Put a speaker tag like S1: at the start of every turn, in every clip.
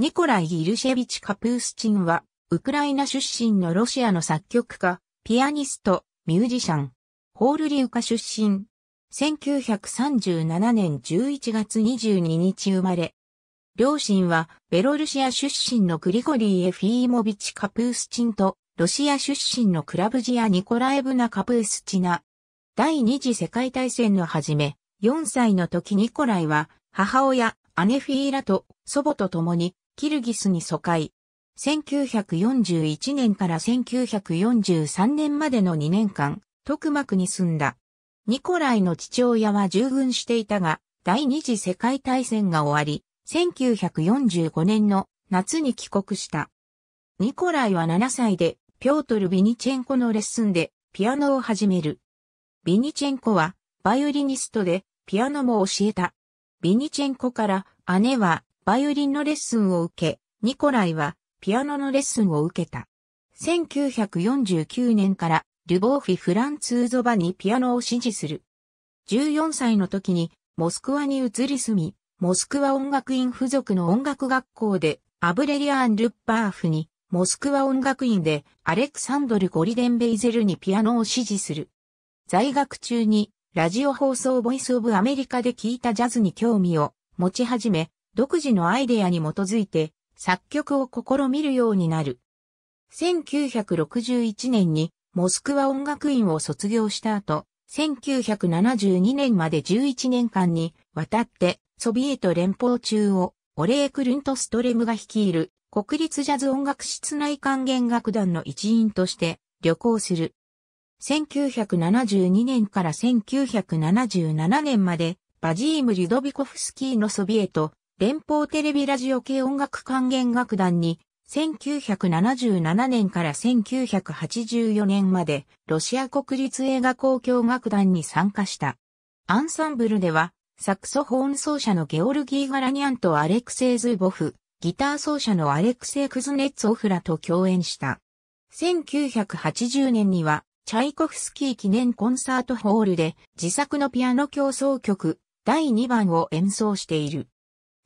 S1: ニコライ・ギルシェビチ・カプースチンは、ウクライナ出身のロシアの作曲家、ピアニスト、ミュージシャン、ホールリウカ出身。1937年11月22日生まれ。両親はベロルシア出身のグリゴリー・エフィーモビチ・カプースチンと、ロシア出身のクラブジア・ニコライブナ・カプースチナ。第二次世界大戦の初め、4歳の時ニコライは、母親、姉フィーラと祖母と共にキルギスに疎開。1941年から1943年までの2年間、特幕に住んだ。ニコライの父親は従軍していたが、第二次世界大戦が終わり、1945年の夏に帰国した。ニコライは7歳で、ピョートル・ビニチェンコのレッスンで、ピアノを始める。ビニチェンコは、バイオリニストで、ピアノも教えた。ビニチェンコから、姉は、バイオリンのレッスンを受け、ニコライはピアノのレッスンを受けた。1949年からルボーフィ・フランツーゾバにピアノを支持する。14歳の時にモスクワに移り住み、モスクワ音楽院付属の音楽学校でアブレリアン・ルッパーフに、モスクワ音楽院でアレクサンドル・ゴリデンベイゼルにピアノを支持する。在学中にラジオ放送ボイスオブアメリカで聴いたジャズに興味を持ち始め、独自のアイデアに基づいて作曲を試みるようになる。1961年にモスクワ音楽院を卒業した後、1972年まで11年間にわたってソビエト連邦中をオレー・クルントストレムが率いる国立ジャズ音楽室内管弦楽団の一員として旅行する。1972年から1977年までバジーム・リュドビコフスキーのソビエト連邦テレビラジオ系音楽管弦楽団に、1977年から1984年まで、ロシア国立映画公共楽団に参加した。アンサンブルでは、サクソホーン奏者のゲオルギー・ガラニャンとアレクセイ・ズーボフ、ギター奏者のアレクセイ・クズネッツ・オフラと共演した。1980年には、チャイコフスキー記念コンサートホールで、自作のピアノ競争曲、第2番を演奏している。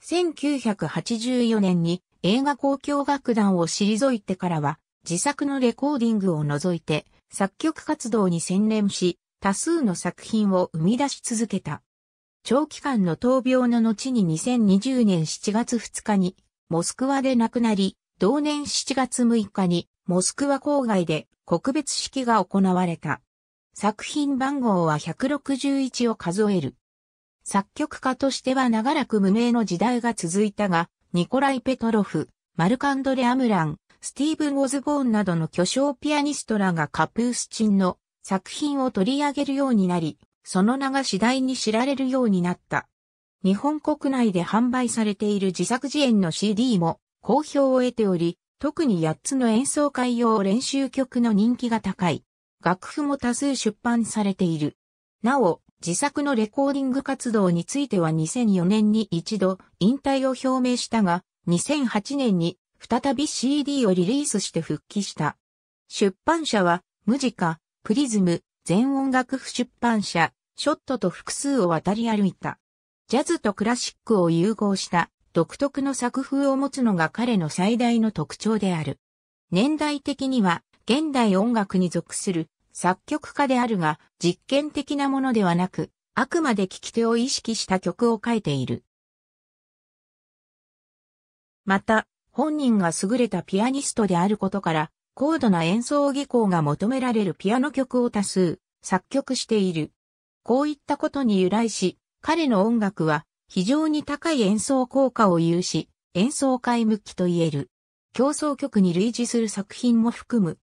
S1: 1984年に映画交響楽団を退いてからは、自作のレコーディングを除いて、作曲活動に専念し、多数の作品を生み出し続けた。長期間の闘病の後に2020年7月2日に、モスクワで亡くなり、同年7月6日に、モスクワ郊外で告別式が行われた。作品番号は161を数える。作曲家としては長らく無名の時代が続いたが、ニコライ・ペトロフ、マルカンドレ・アムラン、スティーブン・オズボーンなどの巨匠ピアニストらがカプースチンの作品を取り上げるようになり、その名が次第に知られるようになった。日本国内で販売されている自作自演の CD も好評を得ており、特に8つの演奏会用練習曲の人気が高い。楽譜も多数出版されている。なお、自作のレコーディング活動については2004年に一度引退を表明したが、2008年に再び CD をリリースして復帰した。出版社は、ムジカ、プリズム、全音楽不出版社、ショットと複数を渡り歩いた。ジャズとクラシックを融合した独特の作風を持つのが彼の最大の特徴である。年代的には現代音楽に属する作曲家であるが、実験的なものではなく、あくまで聴き手を意識した曲を書いている。また、本人が優れたピアニストであることから、高度な演奏技巧が求められるピアノ曲を多数、作曲している。こういったことに由来し、彼の音楽は非常に高い演奏効果を有し、演奏会向きと言える。競争曲に類似する作品も含む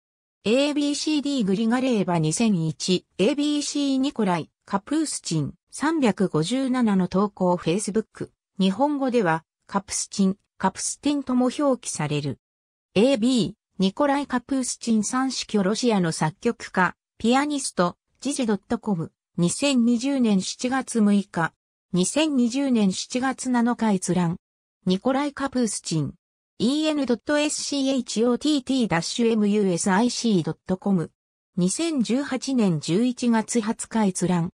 S1: ABCD グリガレーバ2001、ABC ニコライ、カプースチン、357の投稿 Facebook。日本語では、カプスチン、カプスティンとも表記される。AB、ニコライ・カプースチン三種ロシアの作曲家、ピアニスト、ジジ .com、2020年7月6日、2020年7月7日閲覧。ニコライ・カプースチン、en.schott-music.com。2018年11月20日閲覧。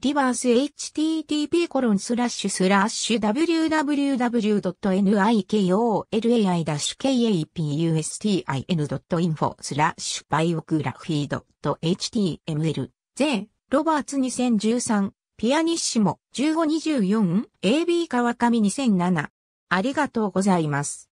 S1: リバース http コロンスラッシュスラッシュ www.nikolai-kapustin.info スラッシュバイオグラフィー .html z ロバーツ2013ピアニッシモ 1524AB 川上2007ありがとうございます。